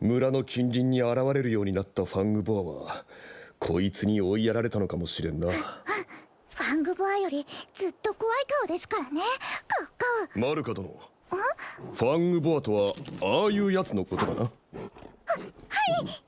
村の近隣に現れるようになったファングボアはこいつに追いやられたのかもしれんなファングボアよりずっと怖い顔ですからねカッカマルカ殿ファングボアとはああいうやつのことだなははい